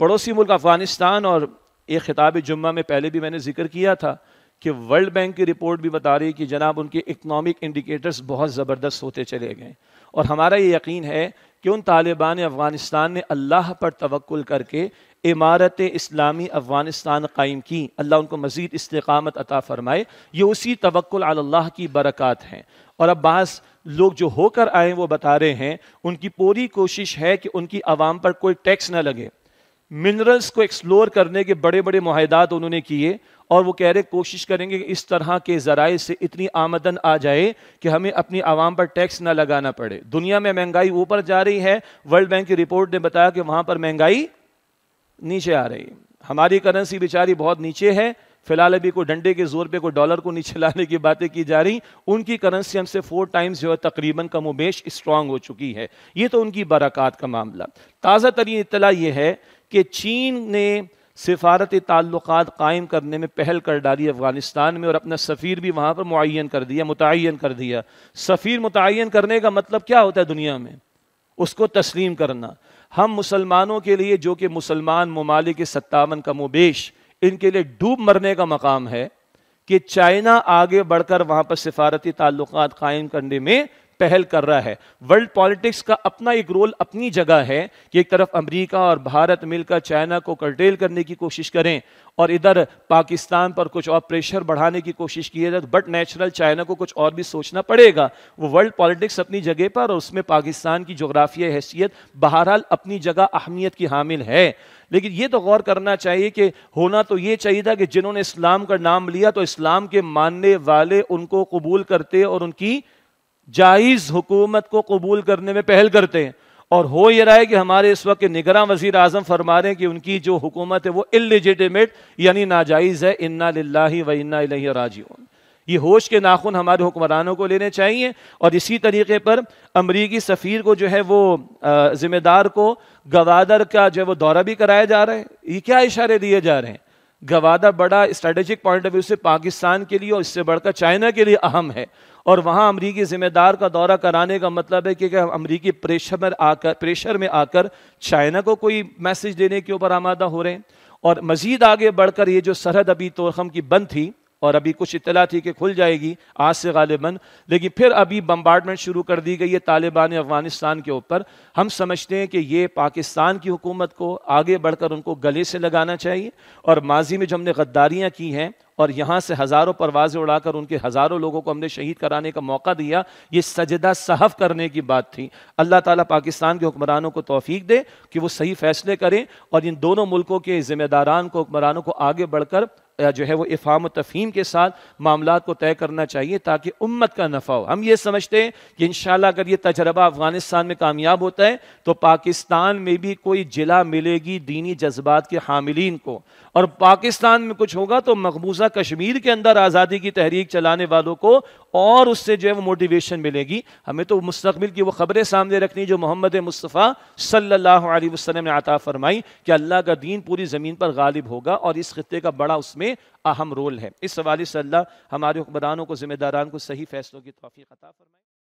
पड़ोसी मुल्क अफगानिस्तान और एक खिताब जुम्मा में पहले भी मैंने जिक्र किया था कि वर्ल्ड बैंक की रिपोर्ट भी बता रही है कि जनाब उनके इकनॉमिक इंडिकेटर्स बहुत ज़बरदस्त होते चले गए और हमारा ये यकीन है कि उन तालिबान अफ़गानिस्तान ने अल्लाह पर तवक्ल करके इमारत इस्लामी अफ़गानिस्तान कायम की अल्लाह उनको मज़ीद इस्तकामत अता फ़रमाए ये उसी तवक्ल अल्लाह की बरक़ात हैं और अब बास लोग जो होकर आए वो बता रहे हैं उनकी पूरी कोशिश है कि उनकी आवाम पर कोई टैक्स ना लगे मिनरल्स को एक्सप्लोर करने के बड़े बड़े माहदात उन्होंने किए और वो कह रहे कोशिश करेंगे कि इस तरह के ज़राए से इतनी आमदन आ जाए कि हमें अपनी आवाम पर टैक्स ना लगाना पड़े दुनिया में महंगाई ऊपर जा रही है वर्ल्ड बैंक की रिपोर्ट ने बताया कि वहां पर महंगाई नीचे आ रही है हमारी करेंसी बेचारी बहुत नीचे है फिलहाल अभी कोई डंडे के जोर पे कोई डॉलर को नीचे लाने की बातें की जा रही उनकी करेंसी हमसे फोर टाइम्स जो है तकरीबन कमोबेश स्ट्रांग हो चुकी है ये तो उनकी बरक़ात का मामला ताज़ा तरीन इतला यह है कि चीन ने सिफारती ताल्लुक कायम करने में पहल कर डाली अफ़गानिस्तान में और अपना सफ़ीर भी वहाँ पर मुन कर दिया मुतन कर दिया सफ़ीर मुतन करने का मतलब क्या होता है दुनिया में उसको तस्लीम करना हम मुसलमानों के लिए जो कि मुसलमान ममालिक सत्तावन का मुबेश इनके लिए डूब मरने का मकाम है कि चाइना आगे बढ़कर वहाँ पर सिफारती ताल्लुक कायम करने में पहल कर रहा है वर्ल्ड पॉलिटिक्स का अपना एक रोल अपनी जगह है कि एक तरफ अमेरिका और भारत मिलकर चाइना को कर्टेल करने की कोशिश करें और इधर पाकिस्तान पर कुछ और प्रेशर बढ़ाने की कोशिश की जाए बट नेचुरल चाइना को कुछ और भी सोचना पड़ेगा वो वर्ल्ड पॉलिटिक्स अपनी जगह पर और उसमें पाकिस्तान की जोग्राफिया हैसियत बहरहाल अपनी जगह अहमियत की हामिल है लेकिन ये तो गौर करना चाहिए कि होना तो ये चाहिए था कि जिन्होंने इस्लाम का नाम लिया तो इस्लाम के मानने वाले उनको कबूल करते और उनकी जायज़ हुकूमत को कबूल करने में पहल करते हैं और हो ये रहा है कि हमारे इस वक्त निगरान वजीर आजम फरमा रहे हैं कि उनकी जो हुकूमत है वो इलिजिटिमेट यानी नाजायज़ है इन्ना लाही व इन्ना राजी ये होश के नाखून हमारे हुक्मरानों को लेने चाहिए और इसी तरीके पर अमरीकी सफ़ीर को जो है वो ज़िम्मेदार को गवादर का जो है वो दौरा भी कराया जा रहा है ये क्या इशारे दिए जा रहे हैं गवादा बड़ा स्ट्रेटेजिक पॉइंट ऑफ व्यू से पाकिस्तान के लिए और इससे बढ़कर चाइना के लिए अहम है और वहाँ अमरीकी जिम्मेदार का दौरा कराने का मतलब है कि अमरीकी प्रेशर में आकर प्रेशर में आकर चाइना को कोई मैसेज देने के ऊपर आमादा हो रहे हैं और मज़ीद आगे बढ़कर ये जो सरहद अभी तोरखम की बंद थी और अभी कुछ इतला थी कि खुल जाएगी आज से गालिबा लेकिन फिर अभी बम्बार्टमेंट शुरू कर दी गई है तालिबान अफगानिस्तान के ऊपर हम समझते हैं कि ये पाकिस्तान की हुकूमत को आगे बढ़कर उनको गले से लगाना चाहिए और माजी में जो हमने गद्दारियाँ की हैं और यहाँ से हज़ारों परवाज़ें उड़ाकर उनके हज़ारों लोगों को हमने शहीद कराने का मौका दिया ये सजदा सहफ करने की बात थी अल्लाह ताला पाकिस्तान के हुक्मरानों को तोफ़ी दे कि वो सही फैसले करें और इन दोनों मुल्कों के ज़िम्मेदारान को हुक्मरानों को आगे बढ़कर जो है वो इफ़ाम तफहीम के साथ मामला को तय करना चाहिए ताकि उम्मत का नफ़ा हो हम ये समझते हैं कि इन अगर ये तजर्बा अफ़गानिस्तान में कामयाब होता है तो पाकिस्तान में भी कोई जिला मिलेगी दीनी जज्बात के हामिलीन को और पाकिस्तान में कुछ होगा तो मकबूजा तरह कश्मीर के अंदर आज़ादी की तहरीक चलाने वालों को और उससे जो है वो मोटिवेशन मिलेगी हमें तो मुस्तबिल की वो खबरें सामने रखनी जो मोहम्मद मुस्तफ़ा सल्लल्लाहु अलैहि वसल्लम ने आता फरमाई कि अल्लाह का दीन पूरी ज़मीन पर गालिब होगा और इस खत्े का बड़ा उसमें अहम रोल है इस हवाले से अल्लाह हमारे हुक्मरानों को ज़िम्मेदारान को सही फैसलों की तोफ़ी अता फरमाई